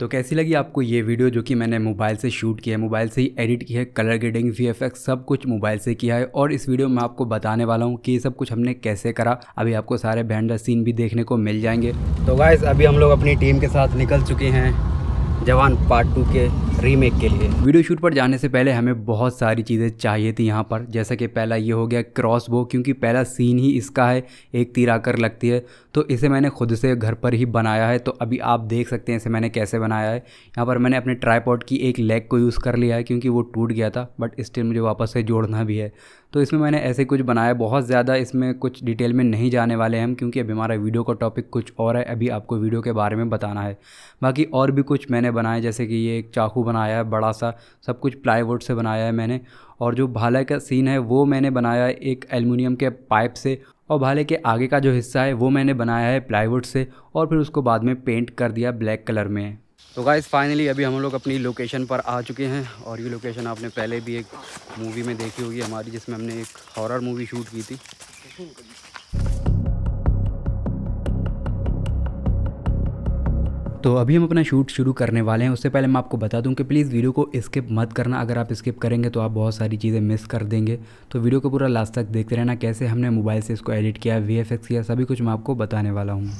तो कैसी लगी आपको ये वीडियो जो कि मैंने मोबाइल से शूट किया है मोबाइल से ही एडिट किया है कलर ग्रेडिंग वी सब कुछ मोबाइल से किया है और इस वीडियो में आपको बताने वाला हूँ कि ये सब कुछ हमने कैसे करा अभी आपको सारे बैंडर सीन भी देखने को मिल जाएंगे तो गाइज अभी हम लोग अपनी टीम के साथ निकल चुके हैं जवान पार्ट टू के रीमेक के लिए वीडियो शूट पर जाने से पहले हमें बहुत सारी चीज़ें चाहिए थी यहाँ पर जैसे कि पहला ये हो गया क्रॉस बो क्योंकि पहला सीन ही इसका है एक तीर आकर लगती है तो इसे मैंने खुद से घर पर ही बनाया है तो अभी आप देख सकते हैं इसे मैंने कैसे बनाया है यहाँ पर मैंने अपने ट्राईपॉड की एक लेग को यूज़ कर लिया है क्योंकि वो टूट गया था बट स्टिल मुझे वापस से जोड़ना भी है तो इसमें मैंने ऐसे कुछ बनाया बहुत ज़्यादा इसमें कुछ डिटेल में नहीं जाने वाले हम क्योंकि अभी हमारा वीडियो का टॉपिक कुछ और है अभी आपको वीडियो के बारे में बताना है बाकी और भी कुछ मैंने बनाया जैसे कि ये एक चाकू बनाया है बड़ा सा सब कुछ प्लाईवुड से बनाया है मैंने और जो भाला का सीन है वो मैंने बनाया है एक एलमिनियम के पाइप से और भाले के आगे का जो हिस्सा है वो मैंने बनाया है प्लाईवुड से और फिर उसको बाद में पेंट कर दिया ब्लैक कलर में तो गाइज़ फाइनली अभी हम लोग अपनी लोकेशन पर आ चुके हैं और ये लोकेशन आपने पहले भी एक मूवी में देखी होगी हमारी जिसमें हमने एक हॉरर मूवी शूट की थी तो अभी हम अपना शूट शुरू करने वाले हैं उससे पहले मैं आपको बता दूं कि प्लीज़ वीडियो को स्किप मत करना अगर आप स्किप करेंगे तो आप बहुत सारी चीज़ें मिस कर देंगे तो वीडियो को पूरा लास्ट तक देखते रहना कैसे हमने मोबाइल से इसको एडिट किया वी किया सभी कुछ मैं आपको बताने वाला हूँ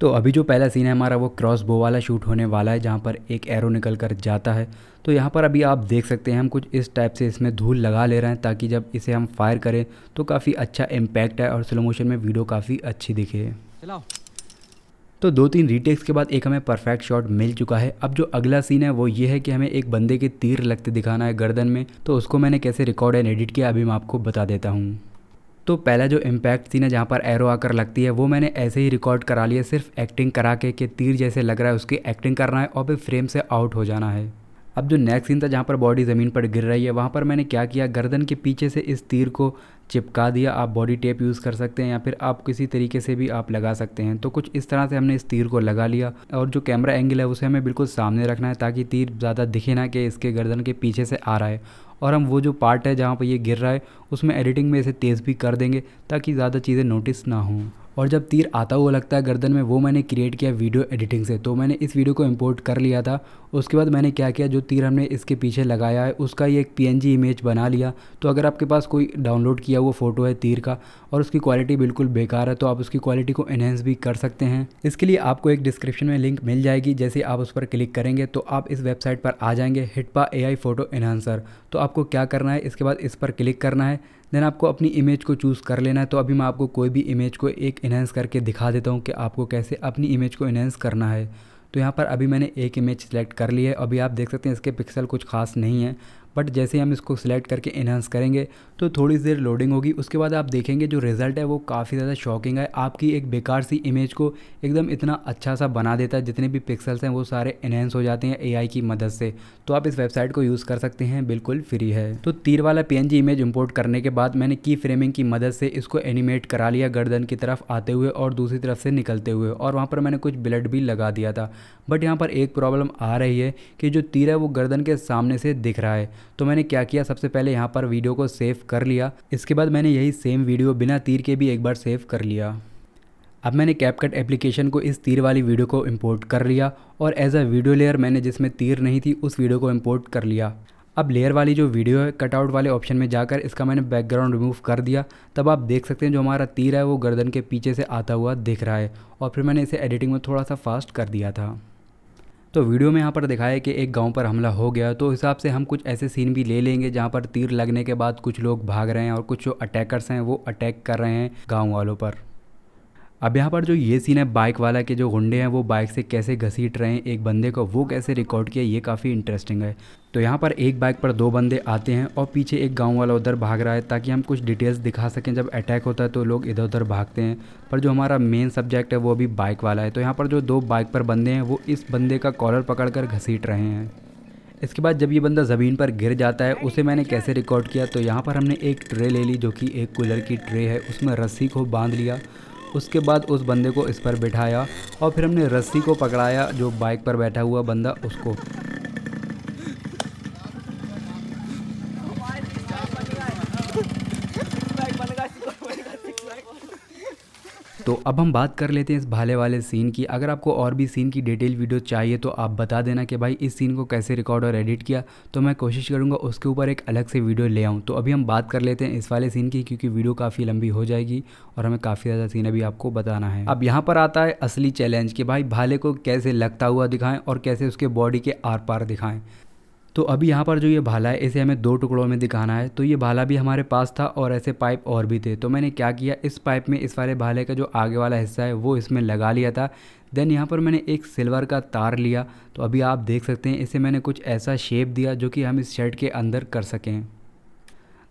तो अभी जो पहला सीन है हमारा वो क्रॉस बो वाला शूट होने वाला है जहाँ पर एक एरो निकल कर जाता है तो यहाँ पर अभी आप देख सकते हैं हम कुछ इस टाइप से इसमें धूल लगा ले रहे हैं ताकि जब इसे हम फायर करें तो काफ़ी अच्छा इम्पैक्ट है और स्लो मोशन में वीडियो काफ़ी अच्छी दिखे तो दो तीन रीटेक्स के बाद एक हमें परफेक्ट शॉट मिल चुका है अब जो अगला सीन है वो ये है कि हमें एक बंदे के तीर लगते दिखाना है गर्दन में तो उसको मैंने कैसे रिकॉर्ड एंड एडिट किया अभी मैं आपको बता देता हूँ तो पहला जो इम्पैक्ट थी ना जहाँ पर एरो आकर लगती है वो मैंने ऐसे ही रिकॉर्ड करा लिया सिर्फ एक्टिंग करा के कि तीर जैसे लग रहा है उसकी एक्टिंग करना है और फिर फ्रेम से आउट हो जाना है अब जो नेक्स्ट सीन था जहाँ पर बॉडी ज़मीन पर गिर रही है वहाँ पर मैंने क्या किया गर्दन के पीछे से इस तीर को चिपका दिया आप बॉडी टेप यूज़ कर सकते हैं या फिर आप किसी तरीके से भी आप लगा सकते हैं तो कुछ इस तरह से हमने इस तीर को लगा लिया और जो कैमरा एंगल है उसे हमें बिल्कुल सामने रखना है ताकि तीर ज़्यादा दिखे ना कि इसके गर्दन के पीछे से आ रहा है और हम वो जो पार्ट है जहाँ पर ये गिर रहा है उसमें एडिटिंग में इसे तेज़ भी कर देंगे ताकि ज़्यादा चीज़ें नोटिस ना हों और जब तीर आता हुआ लगता है गर्दन में वो मैंने क्रिएट किया वीडियो एडिटिंग से तो मैंने इस वीडियो को इम्पोर्ट कर लिया था उसके बाद मैंने क्या किया जो तीर हमने इसके पीछे लगाया है उसका ये एक पी इमेज बना लिया तो अगर आपके पास कोई डाउनलोड किया हुआ फ़ोटो है तीर का और उसकी क्वालिटी बिल्कुल बेकार है तो आप उसकी क्वालिटी को इन्हेंस भी कर सकते हैं इसके लिए आपको एक डिस्क्रिप्शन में लिंक मिल जाएगी जैसे आप उस पर क्लिक करेंगे तो आप इस वेबसाइट पर आ जाएंगे हिटपा ए फोटो इन्हांसर तो आपको क्या करना है इसके बाद इस पर क्लिक करना है देन आपको अपनी इमेज को चूज़ कर लेना है तो अभी मैं आपको कोई भी इमेज को एक इन्हेंस करके दिखा देता हूँ कि आपको कैसे अपनी इमेज को इन्हेंस करना है तो यहाँ पर अभी मैंने एक इमेज सेलेक्ट कर ली है अभी आप देख सकते हैं इसके पिक्सल कुछ खास नहीं है बट जैसे हम इसको सिलेक्ट करके इन्हेंस करेंगे तो थोड़ी देर लोडिंग होगी उसके बाद आप देखेंगे जो रिज़ल्ट है वो काफ़ी ज़्यादा शॉकिंग है आपकी एक बेकार सी इमेज को एकदम इतना अच्छा सा बना देता है जितने भी पिक्सल्स हैं वो सारे इन्हेंस हो जाते हैं ए की मदद से तो आप इस वेबसाइट को यूज़ कर सकते हैं बिल्कुल फ्री है तो तीर वाला पी इमेज इम्पोर्ट करने के बाद मैंने की फ्रेमिंग की मदद से इसको एनिमेट करा लिया गर्दन की तरफ आते हुए और दूसरी तरफ से निकलते हुए और वहाँ पर मैंने कुछ ब्लड भी लगा दिया था बट यहाँ पर एक प्रॉब्लम आ रही है कि जो तीर है वो गर्दन के सामने से दिख रहा है तो मैंने क्या किया सबसे पहले यहाँ पर वीडियो को सेव कर लिया इसके बाद मैंने यही सेम वीडियो बिना तीर के भी एक बार सेव कर लिया अब मैंने कैपकट एप्लीकेशन को इस तीर वाली वीडियो को इम्पोर्ट कर लिया और एज अ वीडियो लेयर मैंने जिसमें तीर नहीं थी उस वीडियो को इम्पोर्ट कर लिया अब लेयर वाली जो वीडियो है कटआउट वाले ऑप्शन में जाकर इसका मैंने बैकग्राउंड रिमूव कर दिया तब आप देख सकते हैं जो हमारा तीर है वो गर्दन के पीछे से आता हुआ दिख रहा है और फिर मैंने इसे एडिटिंग में थोड़ा सा फास्ट कर दिया था तो वीडियो में यहाँ पर दिखाया कि एक गांव पर हमला हो गया तो हिसाब से हम कुछ ऐसे सीन भी ले लेंगे जहाँ पर तीर लगने के बाद कुछ लोग भाग रहे हैं और कुछ जो अटैकर्स हैं वो अटैक कर रहे हैं गाँव वालों पर अब यहाँ पर जो ये सीन है बाइक वाला के जो गुंडे हैं वो बाइक से कैसे घसीट रहे हैं एक बंदे को वो कैसे रिकॉर्ड किया ये काफ़ी इंटरेस्टिंग है तो यहाँ पर एक बाइक पर दो बंदे आते हैं और पीछे एक गांव वाला उधर भाग रहा है ताकि हम कुछ डिटेल्स दिखा सकें जब अटैक होता है तो लोग इधर उधर भागते हैं पर जो हमारा मेन सब्जेक्ट है वो भी बाइक वाला है तो यहाँ पर जो दो बाइक पर बंदे हैं वो इस बंदे का कॉलर पकड़ कर घसीट रहे हैं इसके बाद जब ये बंदा ज़मीन पर गिर जाता है उसे मैंने कैसे रिकॉर्ड किया तो यहाँ पर हमने एक ट्रे ले ली जो कि एक कूलर की ट्रे है उसमें रस्सी को बांध लिया उसके बाद उस बंदे को इस पर बिठाया और फिर हमने रस्सी को पकड़ाया जो बाइक पर बैठा हुआ बंदा उसको तो अब हम बात कर लेते हैं इस भाले वाले सीन की अगर आपको और भी सीन की डिटेल वीडियो चाहिए तो आप बता देना कि भाई इस सीन को कैसे रिकॉर्ड और एडिट किया तो मैं कोशिश करूँगा उसके ऊपर एक अलग से वीडियो ले आऊँ तो अभी हम बात कर लेते हैं इस वाले सीन की क्योंकि वीडियो काफ़ी लंबी हो जाएगी और हमें काफ़ी ज़्यादा सीन अभी आपको बताना है अब यहाँ पर आता है असली चैलेंज कि भाई भाले को कैसे लगता हुआ दिखाएँ और कैसे उसके बॉडी के आर पार दिखाएँ तो अभी यहाँ पर जो ये भाला है इसे हमें दो टुकड़ों में दिखाना है तो ये भाला भी हमारे पास था और ऐसे पाइप और भी थे तो मैंने क्या किया इस पाइप में इस वाले भाले का जो आगे वाला हिस्सा है वो इसमें लगा लिया था देन यहाँ पर मैंने एक सिल्वर का तार लिया तो अभी आप देख सकते हैं इसे मैंने कुछ ऐसा शेप दिया जो कि हम इस शर्ट के अंदर कर सकें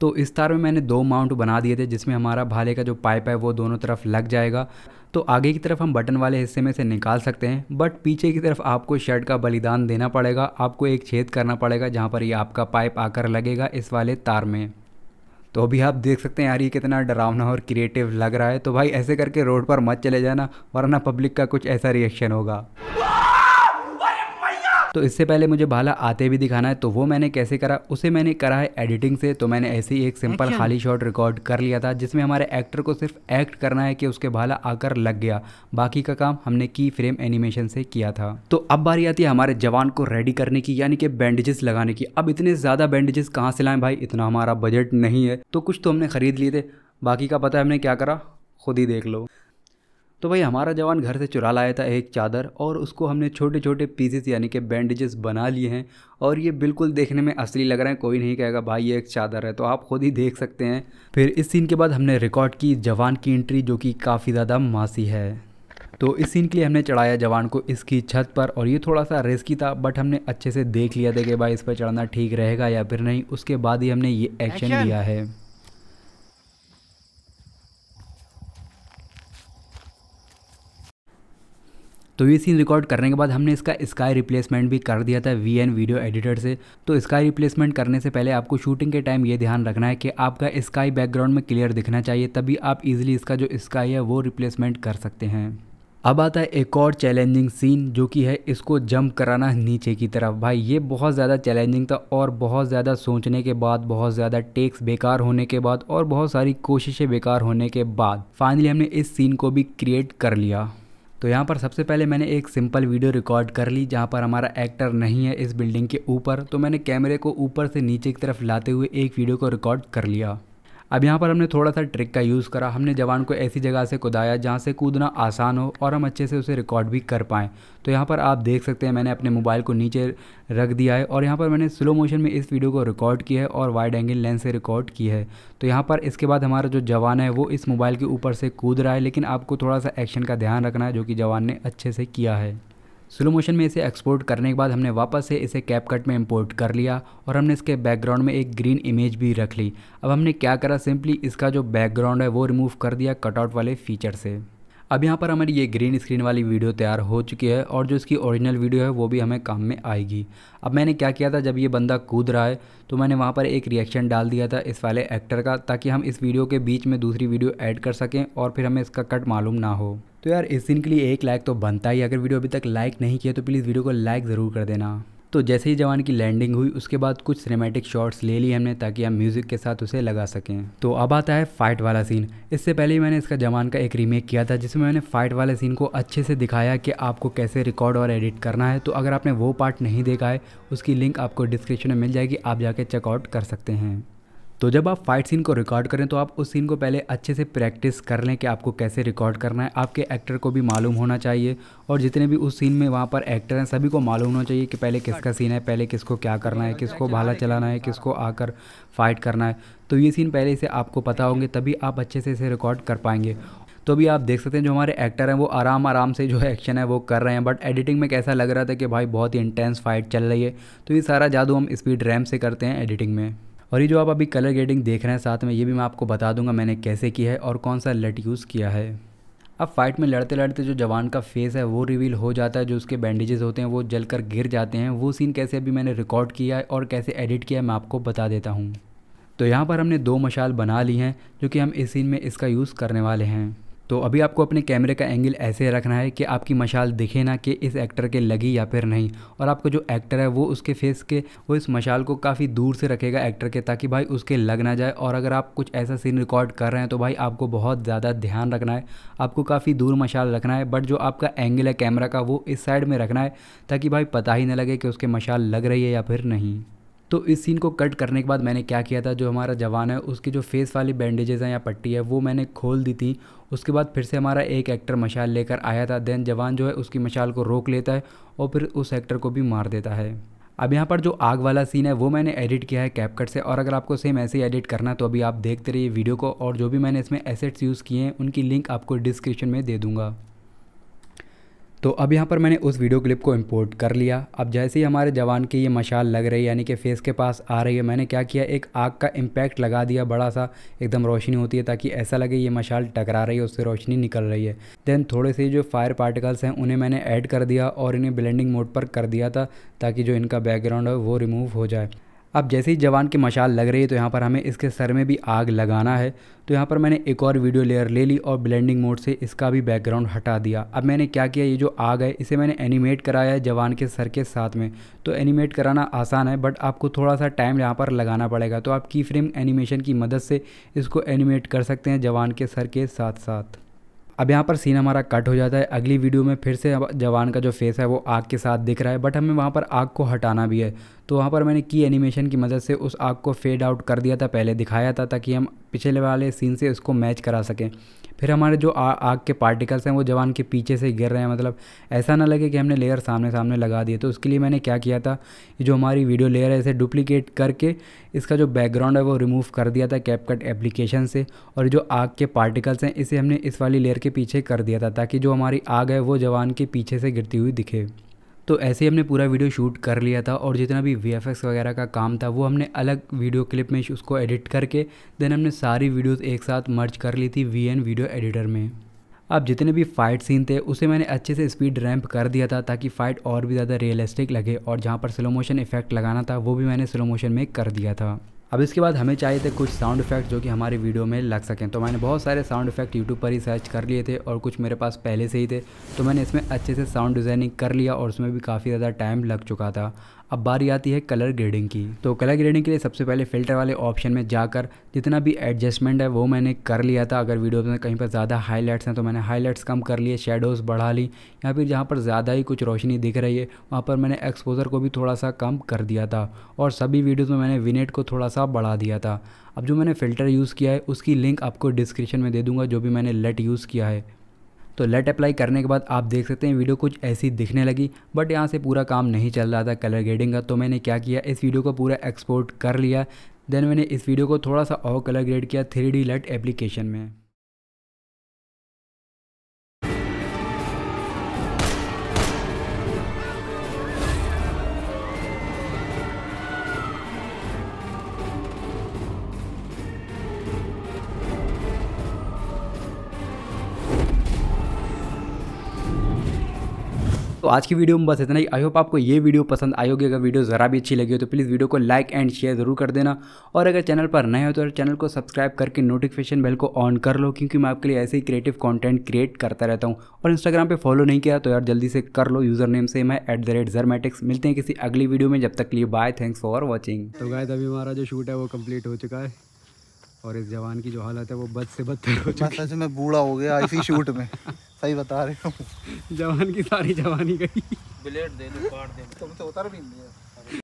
तो इस तार में मैंने दो माउंट बना दिए थे जिसमें हमारा भाले का जो पाइप है वो दोनों तरफ लग जाएगा तो आगे की तरफ हम बटन वाले हिस्से में से निकाल सकते हैं बट पीछे की तरफ आपको शर्ट का बलिदान देना पड़ेगा आपको एक छेद करना पड़ेगा जहाँ पर ये आपका पाइप आकर लगेगा इस वाले तार में तो अभी आप देख सकते हैं यार ये कितना डरावना और क्रिएटिव लग रहा है तो भाई ऐसे करके रोड पर मत चले जाना वरना पब्लिक का कुछ ऐसा रिएक्शन होगा तो इससे पहले मुझे भाला आते भी दिखाना है तो वो मैंने कैसे करा उसे मैंने करा है एडिटिंग से तो मैंने ऐसे ही एक सिंपल अच्छा। खाली शॉट रिकॉर्ड कर लिया था जिसमें हमारे एक्टर को सिर्फ एक्ट करना है कि उसके भाला आकर लग गया बाकी का काम हमने की फ्रेम एनिमेशन से किया था तो अब बारी आती है हमारे जवान को रेडी करने की यानी कि बैंडेजेस लगाने की अब इतने ज़्यादा बैंडेजेस कहाँ से लाएं भाई इतना हमारा बजट नहीं है तो कुछ तो हमने खरीद लिए थे बाकी का पता है हमने क्या करा खुद ही देख लो तो भाई हमारा जवान घर से चुरा लाया था एक चादर और उसको हमने छोटे छोटे पीसेस यानी कि बैंडेजेस बना लिए हैं और ये बिल्कुल देखने में असली लग रहा है कोई नहीं कहेगा भाई ये एक चादर है तो आप खुद ही देख सकते हैं फिर इस सीन के बाद हमने रिकॉर्ड की जवान की एंट्री जो कि काफ़ी ज़्यादा मासी है तो इस सीन के लिए हमने चढ़ाया जवान को इसकी छत पर और ये थोड़ा सा रिस्की था बट हमने अच्छे से देख लिया था कि भाई इस पर चढ़ना ठीक रहेगा या फिर नहीं उसके बाद ही हमने ये एक्शन लिया है तो ये सीन रिकॉर्ड करने के बाद हमने इसका स्काई रिप्लेसमेंट भी कर दिया था वी वीडियो एडिटर से तो स्काई रिप्लेसमेंट करने से पहले आपको शूटिंग के टाइम ये ध्यान रखना है कि आपका स्काई बैकग्राउंड में क्लियर दिखना चाहिए तभी आप इजीली इसका जो स्काई है वो रिप्लेसमेंट कर सकते हैं अब आता है एक और चैलेंजिंग सीन जो कि है इसको जंप कराना नीचे की तरफ भाई ये बहुत ज़्यादा चैलेंजिंग था और बहुत ज़्यादा सोचने के बाद बहुत ज़्यादा टेक्स बेकार होने के बाद और बहुत सारी कोशिशें बेकार होने के बाद फाइनली हमने इस सीन को भी क्रिएट कर लिया तो यहाँ पर सबसे पहले मैंने एक सिंपल वीडियो रिकॉर्ड कर ली जहाँ पर हमारा एक्टर नहीं है इस बिल्डिंग के ऊपर तो मैंने कैमरे को ऊपर से नीचे की तरफ लाते हुए एक वीडियो को रिकॉर्ड कर लिया अब यहाँ पर हमने थोड़ा सा ट्रिक का यूज़ करा हमने जवान को ऐसी जगह से कुदाया जहाँ से कूदना आसान हो और हम अच्छे से उसे रिकॉर्ड भी कर पाएँ तो यहाँ पर आप देख सकते हैं मैंने अपने मोबाइल को नीचे रख दिया है और यहाँ पर मैंने स्लो मोशन में इस वीडियो को रिकॉर्ड किया है और वाइड एंगल लेंस से रिकॉर्ड की है तो यहाँ पर इसके बाद हमारा जो जवान है वो इस मोबाइल के ऊपर से कूद रहा है लेकिन आपको थोड़ा सा एक्शन का ध्यान रखना है जो कि जवान ने अच्छे से किया है स्लो मोशन में इसे एक्सपोर्ट करने के बाद हमने वापस से इसे कैप कट में इंपोर्ट कर लिया और हमने इसके बैकग्राउंड में एक ग्रीन इमेज भी रख ली अब हमने क्या करा सिंपली इसका जो बैकग्राउंड है वो रिमूव कर दिया कटआउट वाले फीचर से अब यहाँ पर हमारी ये ग्रीन स्क्रीन वाली वीडियो तैयार हो चुकी है और जो इसकी ओरिजिनल वीडियो है वो भी हमें काम में आएगी अब मैंने क्या किया था जब ये बंदा कूद रहा है तो मैंने वहाँ पर एक रिएक्शन डाल दिया था इस वाले एक्टर का ताकि हम इस वीडियो के बीच में दूसरी वीडियो ऐड कर सकें और फिर हमें इसका कट मालूम ना हो तो यार इस दिन के लिए एक लाइक तो बनता ही अगर वीडियो अभी तक लाइक नहीं किया तो प्लीज़ वीडियो को लाइक ज़रूर कर देना तो जैसे ही जवान की लैंडिंग हुई उसके बाद कुछ सिनेमैटिक शॉट्स ले ली हमने ताकि हम म्यूज़िक के साथ उसे लगा सकें तो अब आता है फाइट वाला सीन इससे पहले मैंने इसका जवान का एक रीमेक किया था जिसमें मैंने फाइट वाले सीन को अच्छे से दिखाया कि आपको कैसे रिकॉर्ड और एडिट करना है तो अगर आपने वो पार्ट नहीं देखा है उसकी लिंक आपको डिस्क्रिप्शन में मिल जाएगी आप जाके चेकआउट कर सकते हैं तो जब आप फाइट सीन को रिकॉर्ड करें तो आप उस सीन को पहले अच्छे से प्रैक्टिस कर लें कि आपको कैसे रिकॉर्ड करना है आपके एक्टर को भी मालूम होना चाहिए और जितने भी उस सीन में वहाँ पर एक्टर हैं सभी को मालूम होना चाहिए कि पहले किसका सीन है पहले किसको क्या करना है किसको भाला चलाना है किसको आकर फाइट करना है तो ये सीन पहले से आपको पता होंगे तभी आप अच्छे से इसे रिकॉर्ड कर पाएंगे तो भी आप देख सकते हैं जो हमारे एक्टर हैं वो आराम आराम से जो एक्शन है वो कर रहे हैं बट एडिटिंग में कैसा लग रहा था कि भाई बहुत ही इंटेंस फाइट चल रही है तो ये सारा जादू हम स्पीड रैम से करते हैं एडिटिंग में और ये जो आप अभी कलर ग्रेडिंग देख रहे हैं साथ में ये भी मैं आपको बता दूंगा मैंने कैसे की है और कौन सा लट यूज़ किया है अब फाइट में लड़ते लड़ते जो जवान का फेस है वो रिवील हो जाता है जो उसके बैंडेजेस होते हैं वो जल कर गिर जाते हैं वो सीन कैसे अभी मैंने रिकॉर्ड किया है और कैसे एडिट किया है मैं आपको बता देता हूँ तो यहाँ पर हमने दो मशाल बना ली हैं जो कि हम इस सीन में इसका यूज़ करने वाले हैं तो अभी आपको अपने कैमरे का एंगल ऐसे रखना है कि आपकी मशाल दिखे ना कि इस एक्टर के लगी या फिर नहीं और आपका जो एक्टर है वो उसके फेस के वो इस मशाल को काफ़ी दूर से रखेगा एक्टर के ताकि भाई उसके लग ना जाए और अगर आप कुछ ऐसा सीन रिकॉर्ड कर रहे हैं तो भाई आपको बहुत ज़्यादा ध्यान रखना है आपको काफ़ी दूर मशाल रखना है बट जो आपका एंगल है कैमरा का वो इस साइड में रखना है ताकि भाई पता ही ना लगे कि उसके मशाल लग रही है या फिर नहीं तो इस सीन को कट करने के बाद मैंने क्या किया था जो हमारा जवान है उसकी जो फेस वाली बैंडेजेज़ हैं या पट्टी है वो मैंने खोल दी थी उसके बाद फिर से हमारा एक एक्टर मशाल लेकर आया था देन जवान जो है उसकी मशाल को रोक लेता है और फिर उस एक्टर को भी मार देता है अब यहाँ पर जो आग वाला सीन है वो मैंने एडिट किया है कैपकट से और अगर आपको सेम ऐसे ही एडिट करना तो अभी आप देखते रहिए वीडियो को और जो भी मैंने इसमें एसेट्स यूज़ किए हैं उनकी लिंक आपको डिस्क्रिप्शन में दे दूँगा तो अब यहाँ पर मैंने उस वीडियो क्लिप को इम्पोर्ट कर लिया अब जैसे ही हमारे जवान की ये मशाल लग रही है यानी कि फेस के पास आ रही है मैंने क्या किया एक आग का इम्पैक्ट लगा दिया बड़ा सा एकदम रोशनी होती है ताकि ऐसा लगे ये मशाल टकरा रही है उससे रोशनी निकल रही है देन थोड़े से जो फायर पार्टिकल्स हैं उन्हें मैंने ऐड कर दिया और इन्हें ब्लेंडिंग मोड पर कर दिया था ताकि जो इनका बैकग्राउंड है वो रिमूव हो जाए अब जैसे ही जवान की मशाल लग रही है तो यहाँ पर हमें इसके सर में भी आग लगाना है तो यहाँ पर मैंने एक और वीडियो लेयर ले ली और ब्लेंडिंग मोड से इसका भी बैकग्राउंड हटा दिया अब मैंने क्या किया ये जो आग है इसे मैंने एनिमेट कराया है जवान के सर के साथ में तो एनिमेट कराना आसान है बट आपको थोड़ा सा टाइम यहाँ पर लगाना पड़ेगा तो आप की फ्रेम एनिमेशन की मदद से इसको एनिमेट कर सकते हैं जवान के सर के साथ साथ अब यहाँ पर सीन हमारा कट हो जाता है अगली वीडियो में फिर से जवान का जो फेस है वो आग के साथ दिख रहा है बट हमें वहाँ पर आग को हटाना भी है तो वहाँ पर मैंने की एनिमेशन की मदद से उस आग को फेड आउट कर दिया था पहले दिखाया था ताकि हम पिछले वाले सीन से उसको मैच करा सकें फिर हमारे जो आ, आग के पार्टिकल्स हैं वो जवान के पीछे से गिर रहे हैं मतलब ऐसा ना लगे कि हमने लेयर सामने सामने लगा दिए तो उसके लिए मैंने क्या किया था जो हमारी वीडियो लेयर है इसे डुप्लीकेट करके इसका जो बैकग्राउंड है वो रिमूव कर दिया था कैपकट एप्लीकेशन से और जो आग के पार्टिकल्स हैं इसे हमने इस वाली लेयर के पीछे कर दिया था ताकि जो हमारी आग है वो जवान के पीछे से गिरती हुई दिखे तो ऐसे ही हमने पूरा वीडियो शूट कर लिया था और जितना भी वी वगैरह का काम था वो हमने अलग वीडियो क्लिप में उसको एडिट करके देन हमने सारी वीडियोज़ एक साथ मर्ज कर ली थी वी वीडियो एडिटर में अब जितने भी फाइट सीन थे उसे मैंने अच्छे से स्पीड रैंप कर दिया था ताकि फ़ाइट और भी ज़्यादा रियलिस्टिक लगे और जहाँ पर स्लो मोशन इफेक्ट लगाना था वो भी मैंने स्लो मोशन में कर दिया था अब इसके बाद हमें चाहिए थे कुछ साउंड इफेक्ट जो कि हमारे वीडियो में लग सकें तो मैंने बहुत सारे साउंड इफेक्ट यूट्यूब पर ही सर्च कर लिए थे और कुछ मेरे पास पहले से ही थे तो मैंने इसमें अच्छे से साउंड डिज़ाइनिंग कर लिया और उसमें भी काफ़ी ज़्यादा टाइम लग चुका था अब बारी आती है कलर ग्रेडिंग की तो कलर ग्रेडिंग के लिए सबसे पहले फ़िल्टर वाले ऑप्शन में जाकर जितना भी एडजस्टमेंट है वो मैंने कर लिया था अगर वीडियो में कहीं पर ज़्यादा हाईलाइट्स हैं तो मैंने हाईलाइट्स कम कर लिए शेडोज़ बढ़ा ली या फिर जहाँ पर ज़्यादा ही कुछ रोशनी दिख रही है वहाँ पर मैंने एक्सपोज़र को भी थोड़ा सा कम कर दिया था और सभी वीडियोज़ में मैंने विनेट को थोड़ा सा बढ़ा दिया था अब जो मैंने फ़िल्टर यूज़ किया है उसकी लिंक आपको डिस्क्रिप्शन में दे दूँगा जो भी मैंने लेट यूज़ किया है तो लेट अप्लाई करने के बाद आप देख सकते हैं वीडियो कुछ ऐसी दिखने लगी बट यहाँ से पूरा काम नहीं चल रहा था कलर ग्रेडिंग का तो मैंने क्या किया इस वीडियो को पूरा एक्सपोर्ट कर लिया देन मैंने इस वीडियो को थोड़ा सा और कलर ग्रेड किया थ्री लेट एप्लीकेशन में तो आज की वीडियो में बस इतना ही आई होप आपको ये वीडियो पसंद आई होगी अगर वीडियो ज़रा भी अच्छी लगी हो तो प्लीज़ वीडियो को लाइक एंड शेयर ज़रूर कर देना और अगर चैनल पर नए हो तो चैनल को सब्सक्राइब करके नोटिफिकेशन बेल को ऑन कर लो क्योंकि मैं आपके लिए ऐसे ही क्रिएटिव कॉन्टेंट क्रिएट करता रहता हूँ और इंस्टाग्राम पर फॉलो नहीं किया तो यार जल्दी से कर लो यूज़र नेम से मैं एट द रेट जरमेटिक्स मिलते हैं किसी अगली वीडियो में जब तक लिए बाय थैंक्स फॉर वॉचिंग तो गाय अभी हमारा जो शूट है वो कम्प्लीट हो चुका है और इस जवान की जो हालत है वो बद से बदतर हो चुकी है मैं बूढ़ा हो गया इसी शूट में सही बता रहे हो जवान की सारी जवानी गई ब्लेड दे दे काट दे तो उतर भी नहीं